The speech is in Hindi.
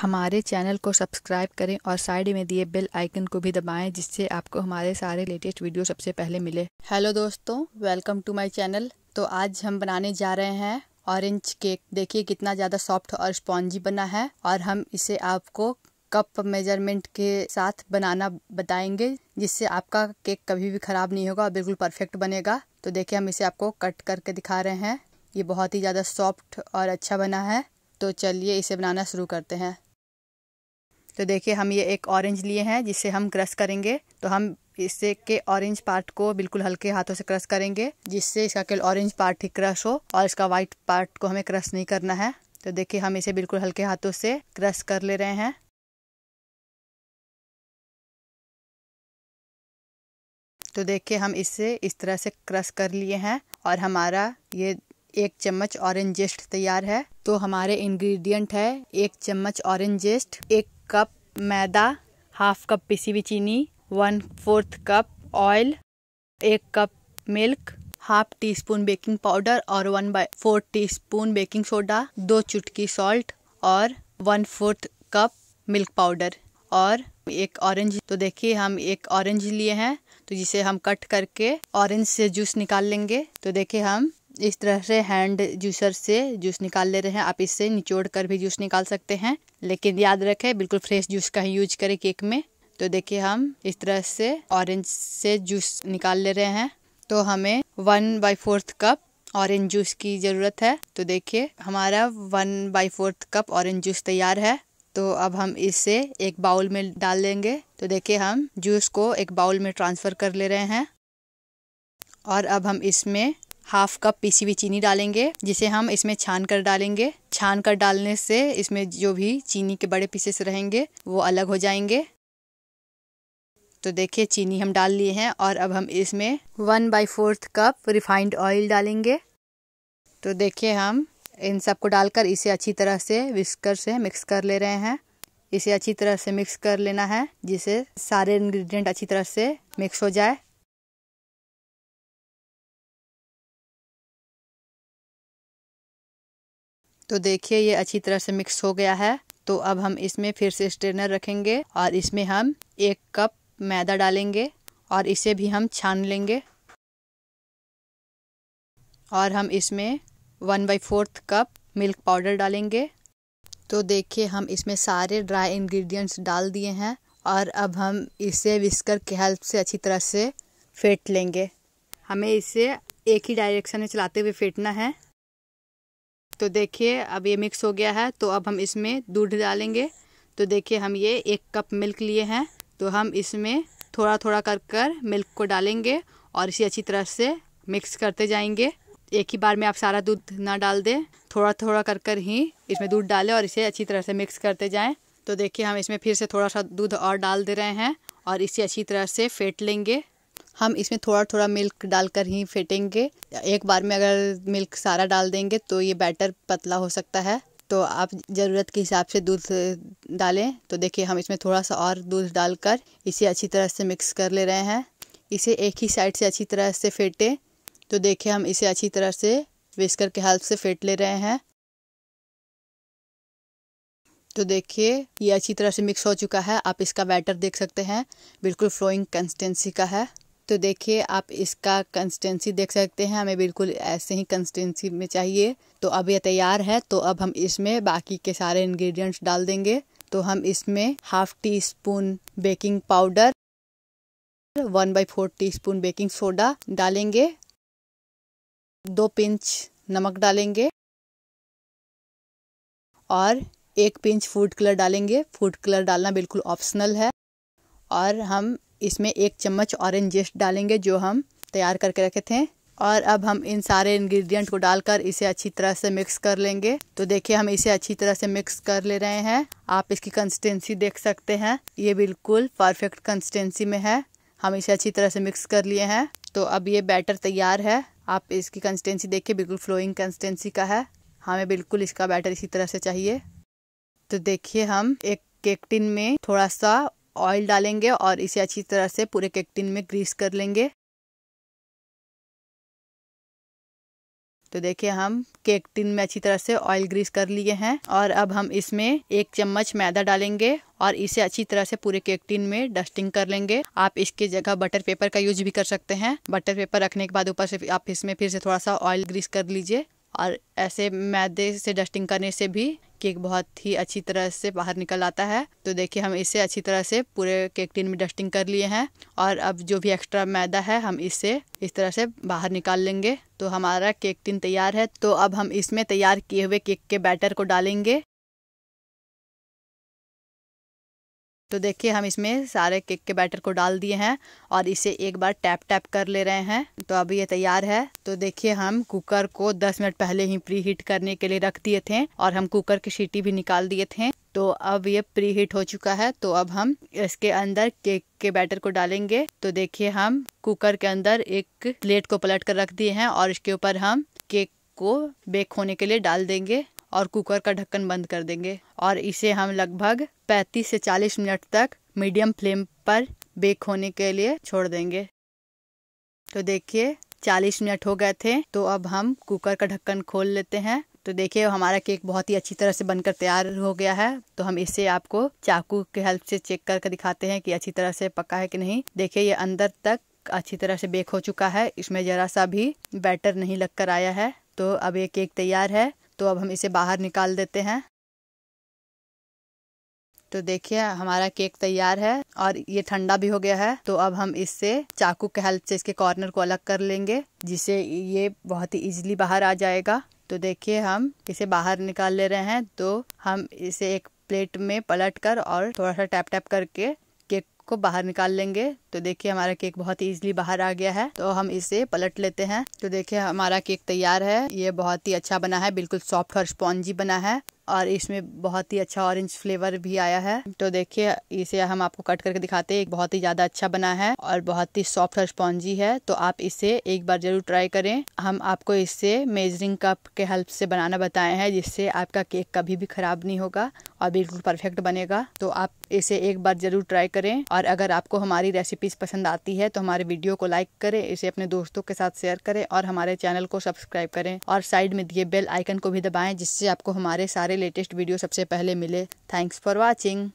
हमारे चैनल को सब्सक्राइब करें और साइड में दिए बेल आइकन को भी दबाएं जिससे आपको हमारे सारे लेटेस्ट वीडियो सबसे पहले मिले हेलो दोस्तों वेलकम टू माय चैनल तो आज हम बनाने जा रहे हैं ऑरेंज केक देखिए कितना ज़्यादा सॉफ्ट और स्पॉन्जी बना है और हम इसे आपको कप मेजरमेंट के साथ बनाना बताएंगे जिससे आपका केक कभी भी ख़राब नहीं होगा और बिल्कुल परफेक्ट बनेगा तो देखिए हम इसे आपको कट करके दिखा रहे हैं ये बहुत ही ज़्यादा सॉफ्ट और अच्छा बना है तो चलिए इसे बनाना शुरू करते हैं तो देखिए हम ये एक ऑरेंज लिए हैं जिसे हम क्रश करेंगे तो हम इससे के ऑरेंज पार्ट को बिल्कुल हल्के हाथों से क्रश करेंगे जिससे इसका केवल ऑरेंज पार्ट ही क्रश हो और इसका वाइट पार्ट को हमें क्रश नहीं करना है तो देखिए हम इसे बिल्कुल हल्के हाथों से क्रश कर ले रहे हैं तो देखिए हम इसे इस तरह से क्रश कर लिए हैं और हमारा ये एक चम्मच ऑरेंज जेस्ट तैयार है तो हमारे इंग्रेडिएंट है एक चम्मच ऑरेंज जेस्ट एक कप मैदा हाफ कप पिसी हुई चीनी वन फोर्थ कप ऑयल एक cup milk half teaspoon baking powder और one by four teaspoon baking soda दो चुटकी सॉल्ट और one fourth cup milk powder और एक ऑरेंज तो देखिए हम एक ऑरेंज लिए हैं तो जिसे हम कट करके ऑरेंज से जूस निकाल लेंगे तो देखिए हम इस तरह से हैंड जूसर से जूस निकाल ले रहे हैं आप इससे निचोड़ कर भी जूस निकाल सकते हैं लेकिन याद रखें बिल्कुल फ्रेश जूस का ही यूज करें केक में तो देखिए हम इस तरह से ऑरेंज से जूस निकाल ले रहे हैं तो हमें one by fourth cup orange juice की ज़रूरत है तो देखिए हमारा one by fourth cup orange juice तैयार है तो अब हम इसे एक बाउल में डाल लेंगे तो देखिए हम जूस को एक बाउल में ट्रांसफ़र कर ले रहे हैं और अब हम इसमें हाफ कप पीसी हुई चीनी डालेंगे जिसे हम इसमें छान कर डालेंगे छान कर डालने से इसमें जो भी चीनी के बड़े पीसेस रहेंगे वो अलग हो जाएंगे तो देखिए चीनी हम डाल लिए हैं और अब हम इसमें one by fourth cup refined oil डालेंगे तो देखिए हम इन सबको डालकर इसे अच्छी तरह से विस्कर से मिक्स कर ले रहे हैं इसे अच्छी तरह से मिक्स कर लेना है जिसे सारे इंग्रेडिएंट अच्छी तरह से मिक्स हो जाए तो देखिए ये अच्छी तरह से मिक्स हो गया है तो अब हम इसमें फिर से स्ट्रेनर रखेंगे और इसमें हम एक कप मैदा डालेंगे और इसे भी हम छान लेंगे और हम इसमें one by fourth cup milk powder डालेंगे तो देखिए हम इसमें सारे ड्राई इंग्रेडिएंट्स डाल दिए हैं और अब हम इसे विस्कर की हेल्प से अच्छी तरह से फेंट लेंगे हमें इसे एक ही डायरेक्शन में चलाते हुए फेंटना है तो देखिए अब ये मिक्स हो गया है तो अब हम इसमें दूध डालेंगे तो देखिए हम ये एक कप मिल्क लिए हैं तो हम इसमें थोड़ा थोड़ा कर कर मिल्क को डालेंगे और इसे अच्छी तरह से मिक्स करते जाएंगे एक ही बार में आप सारा दूध ना डाल दें थोड़ा थोड़ा कर कर ही इसमें दूध डालें और इसे अच्छी तरह से मिक्स करते जाएं तो देखिए हम इसमें फिर से थोड़ा सा दूध और डाल दे रहे हैं और इसे अच्छी तरह से फेंट लेंगे हम इसमें थोड़ा थोड़ा मिल्क डालकर ही फेंटेंगे एक बार में अगर मिल्क सारा डाल देंगे तो ये बैटर पतला हो सकता है तो आप ज़रूरत के हिसाब से दूध डालें तो देखिए हम इसमें थोड़ा सा और दूध डालकर इसे अच्छी तरह से मिक्स कर ले रहे हैं इसे एक ही साइड से अच्छी तरह से फेंटें तो देखिए हम इसे अच्छी तरह से विस्कर के हेल्प से फेंट ले रहे हैं तो देखिए ये अच्छी तरह से मिक्स हो चुका है आप इसका बैटर देख सकते हैं बिल्कुल फ्लोइंग कंसिस्टेंसी का है तो देखिए आप इसका कंसिस्टेंसी देख सकते हैं हमें बिल्कुल ऐसे ही कंसिस्टेंसी में चाहिए तो अब ये तैयार है तो अब हम इसमें बाकी के सारे इंग्रेडिएंट्स डाल देंगे तो हम इसमें half teaspoon baking powder one by four teaspoon baking soda डालेंगे दो पिंच नमक डालेंगे और एक पिंच फूड कलर डालेंगे फूड कलर डालना बिल्कुल ऑप्शनल है और हम इसमें एक चम्मच ऑरेंज जेस्ट डालेंगे जो हम तैयार करके रखे थे और अब हम इन सारे इंग्रेडिएंट को डालकर इसे अच्छी तरह से मिक्स कर लेंगे तो देखिए हम इसे अच्छी तरह से मिक्स कर ले रहे हैं आप इसकी कंसिस्टेंसी देख सकते हैं ये बिल्कुल परफेक्ट कंसिस्टेंसी में है हम इसे अच्छी तरह से मिक्स कर लिए हैं तो अब ये बैटर तैयार है आप इसकी कंसिस्टेंसी देखिए बिल्कुल फ्लोइंग कंसिस्टेंसी का है हमें बिल्कुल इसका बैटर इसी तरह से चाहिए तो देखिए हम एक केक टिन में थोड़ा सा ऑयल डालेंगे और इसे अच्छी तरह से पूरे केक टिन में ग्रीस कर लेंगे तो देखिए हम केक टिन में अच्छी तरह से ऑयल ग्रीस कर लिए हैं और अब हम इसमें एक चम्मच मैदा डालेंगे और इसे अच्छी तरह से पूरे केक टिन में डस्टिंग कर लेंगे आप इसके जगह बटर पेपर का यूज भी कर सकते हैं बटर पेपर रखने के बाद ऊपर से आप इसमें फिर से थोड़ा सा ऑयल ग्रीस कर लीजिए और ऐसे मैदे से डस्टिंग करने से भी केक बहुत ही अच्छी तरह से बाहर निकल आता है तो देखिए हम इसे अच्छी तरह से पूरे केक टिन में डस्टिंग कर लिए हैं और अब जो भी एक्स्ट्रा मैदा है हम इसे इस तरह से बाहर निकाल लेंगे तो हमारा केक टिन तैयार है तो अब हम इसमें तैयार किए हुए केक के बैटर को डालेंगे तो देखिए हम इसमें सारे केक के बैटर को डाल दिए हैं और इसे एक बार टैप टैप कर ले रहे हैं तो अब ये तैयार है तो देखिए हम कुकर को 10 मिनट पहले ही प्री हीट करने के लिए रख दिए थे और हम कुकर की सीटी भी निकाल दिए थे तो अब ये प्री हीट हो चुका है तो अब हम इसके अंदर केक के बैटर को डालेंगे तो देखिए हम कुकर के अंदर एक प्लेट को पलट कर रख दिए हैं और इसके ऊपर हम केक को बेक होने के लिए डाल देंगे और कुकर का ढक्कन बंद कर देंगे और इसे हम लगभग 35 से 40 मिनट तक मीडियम फ्लेम पर बेक होने के लिए छोड़ देंगे तो देखिए 40 मिनट हो गए थे तो अब हम कुकर का ढक्कन खोल लेते हैं तो देखिए हमारा केक बहुत ही अच्छी तरह से बनकर तैयार हो गया है तो हम इसे आपको चाकू के हेल्प से चेक करके दिखाते हैं कि अच्छी तरह से पका है कि नहीं देखिए ये अंदर तक अच्छी तरह से बेक हो चुका है इसमें जरा सा भी बैटर नहीं लगकर आया है तो अब ये केक तैयार है तो अब हम इसे बाहर निकाल देते हैं तो देखिए हमारा केक तैयार है और ये ठंडा भी हो गया है तो अब हम इससे चाकू के हेल्प से इसके कॉर्नर को अलग कर लेंगे जिससे ये बहुत ही इजीली बाहर आ जाएगा तो देखिए हम इसे बाहर निकाल ले रहे हैं तो हम इसे एक प्लेट में पलट कर और थोड़ा सा टैप टैप करके को बाहर निकाल लेंगे तो देखिए हमारा केक बहुत ही बाहर आ गया है तो हम इसे पलट लेते हैं तो देखिए हमारा केक तैयार है ये बहुत ही अच्छा बना है बिल्कुल सॉफ्ट और स्पॉन्जी बना है और इसमें बहुत ही अच्छा ऑरेंज फ्लेवर भी आया है तो देखिए इसे हम आपको कट करके दिखाते हैं बहुत ही ज़्यादा अच्छा बना है और बहुत ही सॉफ्ट और स्पॉन्जी है तो आप इसे एक बार ज़रूर ट्राई करें हम आपको इसे मेजरिंग कप के हेल्प से बनाना बताए हैं जिससे आपका केक कभी भी ख़राब नहीं होगा और बिल्कुल परफेक्ट बनेगा तो आप इसे एक बार ज़रूर ट्राई करें और अगर आपको हमारी रेसिपीज़ पसंद आती है तो हमारे वीडियो को लाइक करें इसे अपने दोस्तों के साथ शेयर करें और हमारे चैनल को सब्सक्राइब करें और साइड में दिए बेल आइकन को भी दबाएं जिससे आपको हमारे सारे लेटेस्ट वीडियो सबसे पहले मिले थैंक्स फॉर वॉचिंग